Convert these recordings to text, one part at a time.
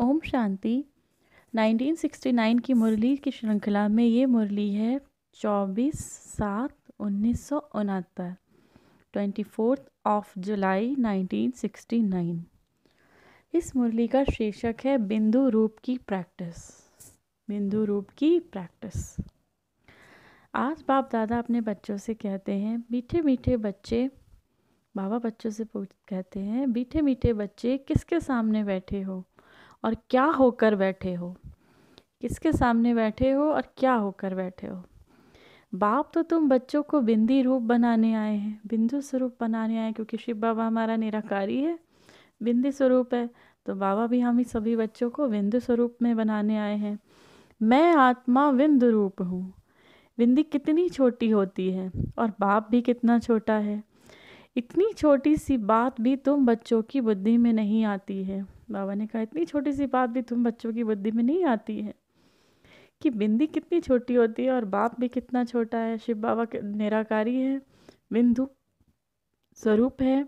ओम शांति 1969 की मुरली की श्रृंखला में ये मुरली है 24 सात उन्नीस सौ उनहत्तर ट्वेंटी फोर्थ ऑफ जुलाई 1969 इस मुरली का शीर्षक है बिंदु रूप की प्रैक्टिस बिंदु रूप की प्रैक्टिस आज बाप दादा अपने बच्चों से कहते हैं मीठे मीठे बच्चे बाबा बच्चों से पूछ कहते हैं मीठे मीठे बच्चे किसके सामने बैठे हो और क्या होकर बैठे हो किसके सामने बैठे हो और क्या होकर बैठे हो बाप तो तुम बच्चों को बिंदी रूप बनाने आए हैं बिंदु स्वरूप बनाने आए क्योंकि शिव बाबा हमारा निराकारी है बिंदी स्वरूप है तो बाबा भी हम ही सभी बच्चों को बिंदु स्वरूप में बनाने आए हैं मैं आत्मा बिंदु रूप हूँ बिंदी कितनी छोटी होती है और बाप भी कितना छोटा है इतनी छोटी सी बात भी तुम बच्चों की बुद्धि में नहीं आती है बाबा ने कहा इतनी छोटी सी बात भी तुम बच्चों की बुद्धि में नहीं आती है कि बिंदी कितनी छोटी होती है और बाप भी कितना छोटा है शिव बाबा निराकारी है बिंदु स्वरूप है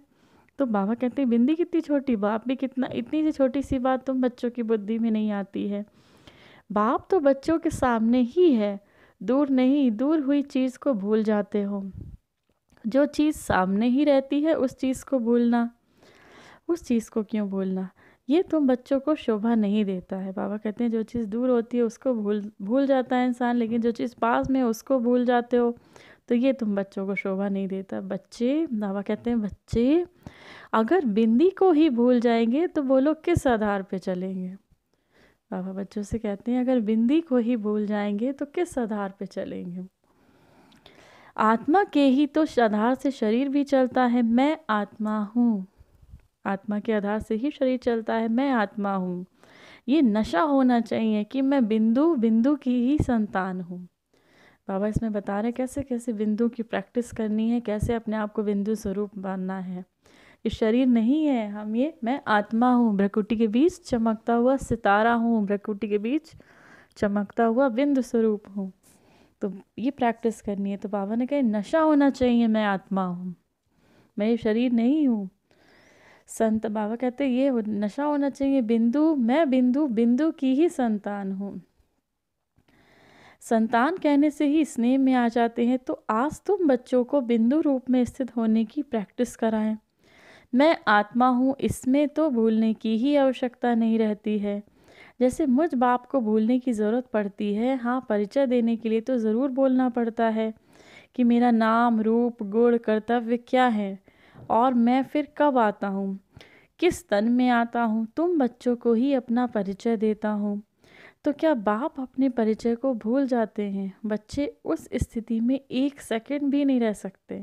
तो बाबा कहते हैं बिंदी कितनी छोटी बाप भी कितना इतनी सी छोटी सी बात तुम बच्चों की बुद्धि में नहीं आती है बाप तो बच्चों के सामने ही है दूर नहीं दूर हुई चीज़ को भूल जाते हो जो चीज़ सामने ही रहती है उस चीज़ को भूलना उस चीज़ को क्यों भूलना ये तुम बच्चों को शोभा नहीं देता है बाबा कहते हैं जो चीज़ दूर होती है उसको भूल भूल जाता है इंसान लेकिन जो चीज़ पास में उसको भूल जाते हो तो ये तुम बच्चों को शोभा नहीं देता बच्चे बाबा कहते हैं बच्चे अगर बिंदी को ही भूल जाएंगे तो वो लोग किस आधार पे चलेंगे बाबा बच्चों से कहते हैं अगर बिंदी को ही भूल जाएंगे तो किस आधार पे चलेंगे आत्मा के ही तो आधार से शरीर भी चलता है मैं आत्मा हूँ आत्मा के आधार से ही शरीर चलता है मैं आत्मा हूँ ये नशा होना चाहिए कि मैं बिंदु बिंदु की ही संतान हूँ बाबा इसमें बता रहे कैसे कैसे बिंदु की प्रैक्टिस करनी है कैसे अपने आप को बिंदु स्वरूप मानना है ये शरीर नहीं है हम ये मैं आत्मा हूँ भ्रकुटी के बीच चमकता हुआ सितारा हूँ भ्रकुटी के बीच चमकता हुआ बिंदु स्वरूप हूँ तो ये प्रैक्टिस करनी है तो बाबा ने कहा नशा होना चाहिए मैं आत्मा हूँ मैं ये शरीर नहीं हूँ संत बाबा कहते ये हो, नशा होना चाहिए बिंदु मैं बिंदु बिंदु की ही संतान हूँ संतान कहने से ही स्नेह में आ जाते हैं तो आज तुम बच्चों को बिंदु रूप में स्थित होने की प्रैक्टिस कराएं मैं आत्मा हूँ इसमें तो भूलने की ही आवश्यकता नहीं रहती है जैसे मुझ बाप को भूलने की ज़रूरत पड़ती है हाँ परिचय देने के लिए तो ज़रूर बोलना पड़ता है कि मेरा नाम रूप गुण कर्तव्य क्या है और मैं फिर कब आता हूँ किस तन में आता हूँ तुम बच्चों को ही अपना परिचय देता हूँ तो क्या बाप अपने परिचय को भूल जाते हैं बच्चे उस स्थिति में एक सेकंड भी नहीं रह सकते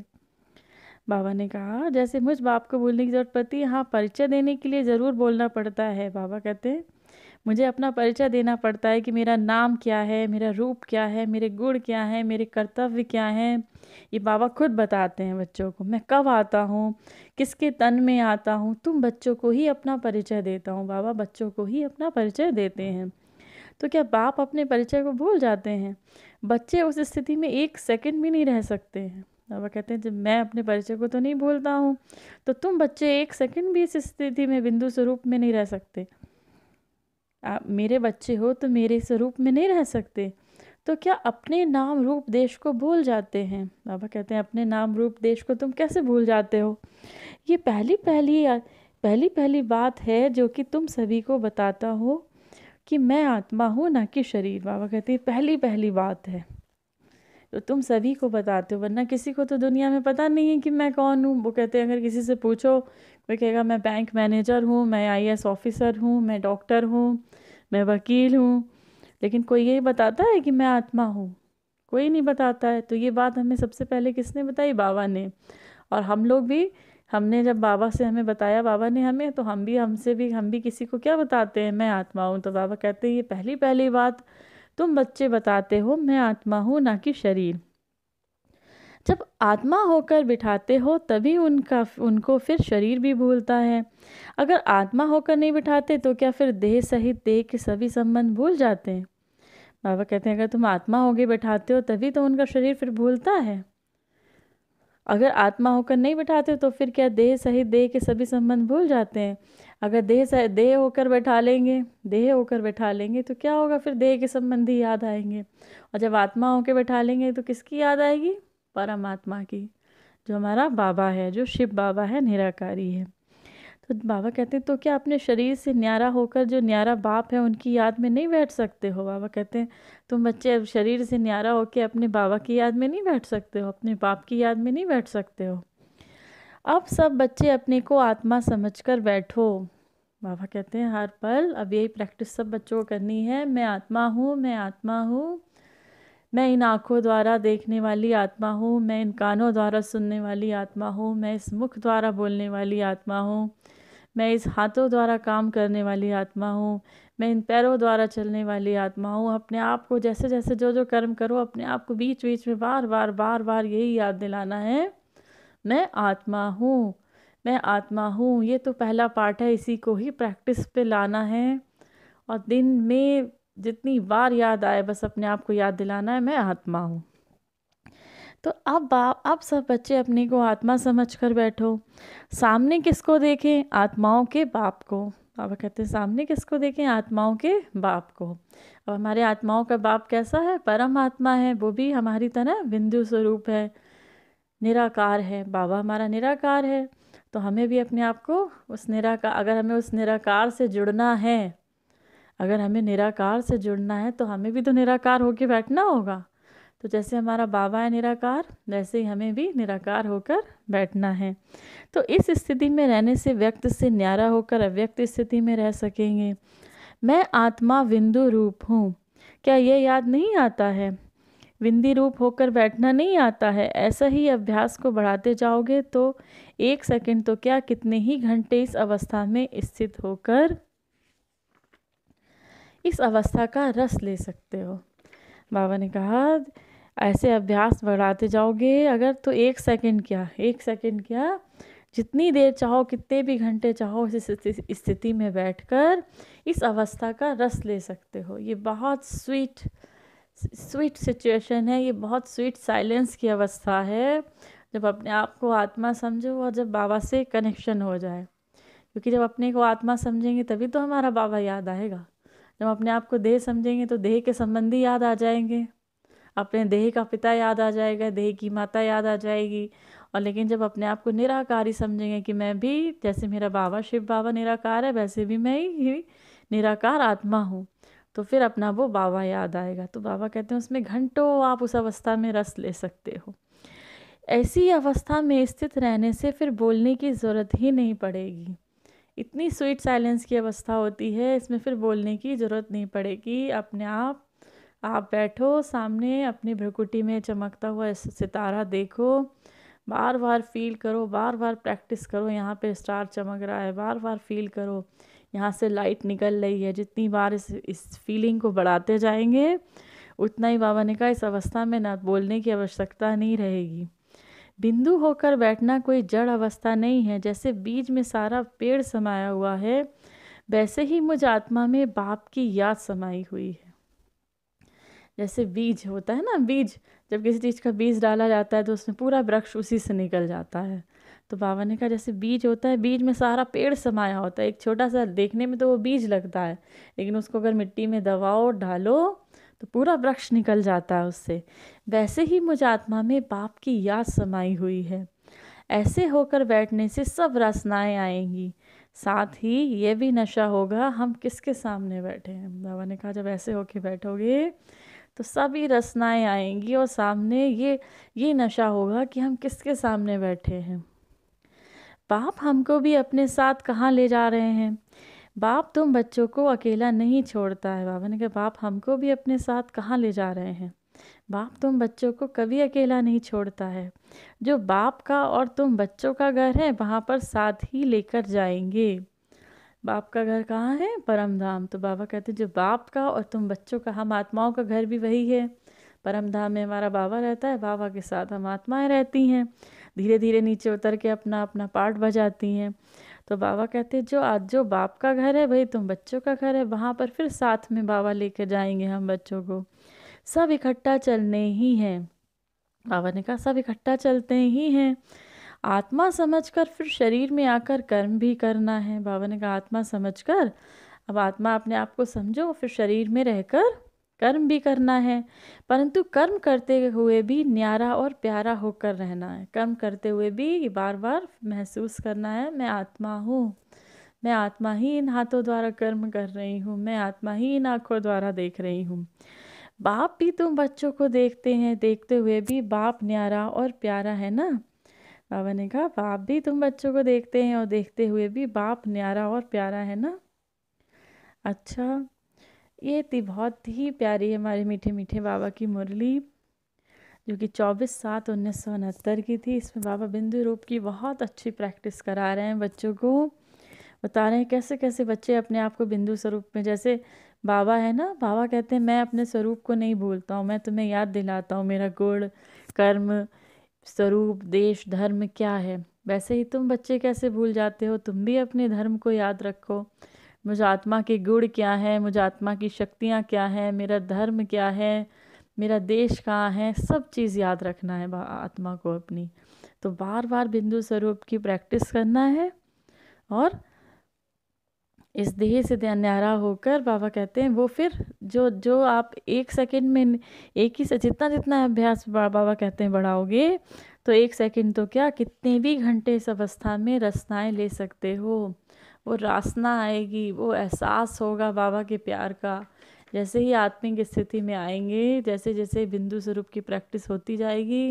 बाबा ने कहा जैसे मुझ बाप को बोलने की ज़रूरत पड़ती है हाँ परिचय देने के लिए ज़रूर बोलना पड़ता है बाबा कहते हैं मुझे अपना परिचय देना पड़ता है कि मेरा नाम क्या है मेरा रूप क्या है मेरे गुण क्या हैं मेरे कर्तव्य क्या हैं ये बाबा खुद बताते हैं बच्चों को मैं कब आता हूँ किसके तन में आता हूँ तुम बच्चों को ही अपना परिचय देता हूँ बाबा बच्चों को ही अपना परिचय देते हैं तो क्या बाप अपने परिचय को भूल जाते हैं बच्चे उस स्थिति में एक सेकंड भी नहीं रह सकते हैं बाबा कहते हैं जब मैं अपने परिचय को तो नहीं भूलता हूँ तो तुम बच्चे एक सेकंड भी इस स्थिति में बिंदु स्वरूप में नहीं रह सकते आप मेरे बच्चे हो तो मेरे स्वरूप में नहीं रह सकते तो क्या अपने नाम रूप देश को भूल जाते हैं बाबा कहते हैं अपने नाम रूप देश को तुम कैसे भूल जाते हो ये पहली पहली पहली पहली बात है जो कि तुम सभी को बताता हो कि मैं आत्मा हूँ ना कि शरीर बाबा कहते हैं पहली पहली बात है तो तुम सभी को बताते हो वरना किसी को तो दुनिया में पता नहीं है कि मैं कौन हूँ वो कहते हैं अगर किसी से पूछो वो कहेगा मैं बैंक मैनेजर हूँ मैं आई ऑफिसर हूँ मैं डॉक्टर हूँ मैं वकील हूँ लेकिन कोई यही बताता है कि मैं आत्मा हूँ कोई नहीं बताता है तो ये बात हमें सबसे पहले किसने बताई बाबा ने और हम लोग भी हमने जब बाबा से हमें बताया बाबा ने हमें तो हम भी हमसे भी हम भी किसी को क्या बताते हैं मैं आत्मा हूँ तो बाबा कहते हैं ये पहली पहली बात तुम बच्चे बताते हो मैं आत्मा हूँ ना कि शरीर जब आत्मा होकर बिठाते हो तभी उनका उनको फिर शरीर भी भूलता है अगर आत्मा होकर नहीं बिठाते तो क्या फिर देह सहित देह के सभी संबंध भूल जाते हैं बाबा कहते हैं अगर तुम आत्मा होकर बैठाते हो तभी तो उनका शरीर फिर भूलता है अगर आत्मा होकर नहीं बैठाते तो फिर क्या देह सहित देह के सभी संबंध भूल जाते हैं अगर देह देह होकर बैठा लेंगे देह होकर बैठा लेंगे तो क्या होगा फिर देह के संबंध ही याद आएंगे और जब आत्मा होकर बैठा लेंगे तो किसकी याद आएगी परमात्मा की जो हमारा बाबा है जो शिव बाबा है निराकारी है तो बाबा कहते हैं तो क्या अपने शरीर से न्यारा होकर जो न्यारा बाप है उनकी याद में नहीं बैठ सकते हो बाबा कहते हैं तुम बच्चे शरीर से न्यारा होकर अपने बाबा की याद में नहीं बैठ सकते हो अपने बाप की याद में नहीं बैठ सकते हो अब सब बच्चे अपने को आत्मा समझकर बैठो बाबा कहते हैं हर पल अब यही प्रैक्टिस सब बच्चों को करनी है मैं आत्मा हूँ मैं आत्मा हूँ मैं इन आँखों द्वारा देखने वाली आत्मा हूँ मैं इन कानों द्वारा सुनने वाली आत्मा हूँ मैं इस मुख द्वारा बोलने वाली आत्मा हूँ मैं इस हाथों द्वारा काम करने वाली आत्मा हूँ मैं इन पैरों द्वारा चलने वाली आत्मा हूँ अपने आप को जैसे जैसे जो जो कर्म करो अपने आप को बीच बीच में बार बार बार बार यही याद दिलाना है मैं आत्मा हूँ मैं आत्मा हूँ ये तो पहला पार्ट है इसी को ही प्रैक्टिस पे लाना है और दिन में जितनी बार याद आए बस अपने आप को याद दिलाना है मैं आत्मा हूँ तो अब आप अब सब बच्चे अपने को आत्मा समझ कर बैठो सामने किसको देखें आत्माओं के बाप को बाबा कहते हैं सामने किसको देखें आत्माओं के बाप को अब हमारे आत्माओं का बाप कैसा है परम आत्मा है वो भी हमारी तरह बिंदु स्वरूप है निराकार है बाबा हमारा निराकार है तो हमें भी अपने आप को उस निराकार अगर हमें उस निराकार से जुड़ना है अगर हमें निराकार से जुड़ना है तो हमें भी तो निराकार होकर बैठना होगा तो जैसे हमारा बाबा है निराकार वैसे ही हमें भी निराकार होकर बैठना है तो इस स्थिति में रहने से व्यक्त से न्यारा होकर अव्यक्त स्थिति में रह सकेंगे मैं आत्मा बिंदु रूप हूँ क्या यह याद नहीं आता है विंदी रूप होकर बैठना नहीं आता है ऐसा ही अभ्यास को बढ़ाते जाओगे तो एक सेकंड तो क्या कितने ही घंटे इस अवस्था में स्थित होकर इस अवस्था का रस ले सकते हो बाबा ने कहा ऐसे अभ्यास बढ़ाते जाओगे अगर तो एक सेकंड क्या एक सेकंड क्या जितनी देर चाहो कितने भी घंटे चाहो इस स्थिति में बैठकर इस अवस्था का रस ले सकते हो ये बहुत स्वीट स्वीट सिचुएशन है ये बहुत स्वीट साइलेंस की अवस्था है जब अपने आप को आत्मा समझो और जब बाबा से कनेक्शन हो जाए क्योंकि जब अपने को आत्मा समझेंगे तभी तो हमारा बाबा याद आएगा जब अपने आप को देह समझेंगे तो देह के संबंधी याद आ जाएंगे अपने देह का पिता याद आ जाएगा देह की माता याद आ जाएगी और लेकिन जब अपने आप को निराकार ही समझेंगे कि मैं भी जैसे मेरा बाबा शिव बाबा निराकार है वैसे भी मैं ही निराकार आत्मा हूँ तो फिर अपना वो बाबा याद आएगा तो बाबा कहते हैं उसमें घंटों आप उस अवस्था में रस ले सकते हो ऐसी अवस्था में स्थित रहने से फिर बोलने की ज़रूरत ही नहीं पड़ेगी इतनी स्वीट साइलेंस की अवस्था होती है इसमें फिर बोलने की ज़रूरत नहीं पड़ेगी अपने आप आप बैठो सामने अपनी भ्रकुटी में चमकता हुआ सितारा देखो बार बार फील करो बार बार प्रैक्टिस करो यहाँ पे स्टार चमक रहा है बार बार फील करो यहाँ से लाइट निकल रही है जितनी बार इस इस फीलिंग को बढ़ाते जाएंगे उतना ही बाबा ने कहा इस अवस्था में ना बोलने की आवश्यकता नहीं रहेगी बिंदु होकर बैठना कोई जड़ अवस्था नहीं है जैसे बीज में सारा पेड़ समाया हुआ है वैसे ही मुझ आत्मा में बाप की याद समाई हुई है जैसे बीज होता है ना बीज जब किसी चीज़ का बीज डाला जाता है तो उसमें पूरा वृक्ष उसी से निकल जाता है तो बाबा ने कहा जैसे बीज होता है बीज में सारा पेड़ समाया होता है एक छोटा सा देखने में तो वो बीज लगता है लेकिन उसको अगर मिट्टी में दबाओ डालो तो पूरा वृक्ष निकल जाता है उससे वैसे ही मुझ आत्मा में बाप की याद समाई हुई है ऐसे होकर बैठने से सब रसनाएं आएंगी साथ ही ये भी नशा होगा हम किसके सामने बैठे हैं बाबा ने कहा जब ऐसे होके बैठोगे तो सभी रसनाएं आएंगी और सामने ये ये नशा होगा कि हम किसके सामने बैठे हैं बाप हमको भी अपने साथ कहाँ ले जा रहे हैं बाप तुम बच्चों को अकेला नहीं छोड़ता है बाबा ने कहा बाप हमको भी अपने साथ कहाँ ले जा रहे हैं बाप तुम बच्चों को कभी अकेला नहीं छोड़ता है जो बाप का और तुम बच्चों का घर है वहाँ पर साथ ही लेकर जाएंगे बाप का घर कहाँ है परम धाम तो बाबा कहते जो बाप का और तुम बच्चों का हम आत्माओं का घर भी वही है परम धाम में हमारा बाबा रहता है बाबा के साथ हम आत्माएं रहती हैं धीरे धीरे नीचे उतर के अपना अपना पार्ट बजाती हैं तो बाबा कहते हैं जो आज जो बाप का घर है भाई तुम बच्चों का घर है वहाँ पर फिर साथ में बाबा लेके जाएंगे हम बच्चों को सब इकट्ठा चलने ही हैं बाबा ने कहा सब इकट्ठा चलते ही हैं आत्मा समझकर फिर शरीर में आकर कर्म भी करना है बाबा ने कहा आत्मा समझकर अब आत्मा अपने आप को समझो फिर शरीर में रहकर कर्म भी करना है परंतु कर्म करते हुए भी न्यारा और प्यारा होकर रहना है कर्म करते हुए भी बार बार महसूस करना है मैं आत्मा हूँ मैं आत्मा ही इन हाथों द्वारा कर्म कर रही हूँ मैं आत्मा ही इन आँखों द्वारा देख रही हूँ बाप भी तुम बच्चों को देखते हैं देखते हुए भी बाप न्यारा और प्यारा है ना बाबा ने कहा बाप भी तुम बच्चों को देखते हैं और देखते हुए भी बाप न्यारा और प्यारा है ना अच्छा ये थी बहुत ही प्यारी हमारे मीठे मीठे बाबा की मुरली जो कि 24 सात उन्नीस सौ उनहत्तर की थी इसमें बाबा बिंदु रूप की बहुत अच्छी प्रैक्टिस करा रहे हैं बच्चों को बता रहे हैं कैसे कैसे बच्चे अपने आप को बिंदु स्वरूप में जैसे बाबा है ना बाबा कहते हैं मैं अपने स्वरूप को नहीं भूलता हूँ मैं तुम्हें याद दिलाता हूँ मेरा गुण कर्म स्वरूप देश धर्म क्या है वैसे ही तुम बच्चे कैसे भूल जाते हो तुम भी अपने धर्म को याद रखो मुझ आत्मा के गुण क्या हैं मुझ आत्मा की शक्तियाँ क्या हैं मेरा धर्म क्या है मेरा देश कहाँ है सब चीज़ याद रखना है आत्मा को अपनी तो बार बार बिंदु स्वरूप की प्रैक्टिस करना है और इस देह से न्यारा होकर बाबा कहते हैं वो फिर जो जो आप एक सेकंड में एक ही से जितना जितना अभ्यास बाबा कहते हैं बढ़ाओगे तो एक सेकंड तो क्या कितने भी घंटे इस अवस्था में रसनाएं ले सकते हो वो रासना आएगी वो एहसास होगा बाबा के प्यार का जैसे ही आत्मिक स्थिति में आएंगे जैसे जैसे बिंदु स्वरूप की प्रैक्टिस होती जाएगी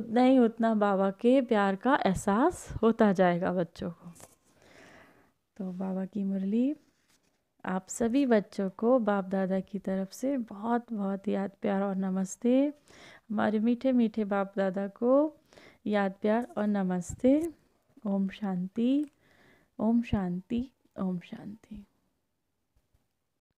उतना ही उतना बाबा के प्यार का एहसास होता जाएगा बच्चों को तो बाबा की मुरली आप सभी बच्चों को बाप दादा की तरफ से बहुत बहुत याद प्यार और नमस्ते हमारे मीठे मीठे बाप दादा को याद प्यार और नमस्ते ओम शांति ओम शांति ओम शांति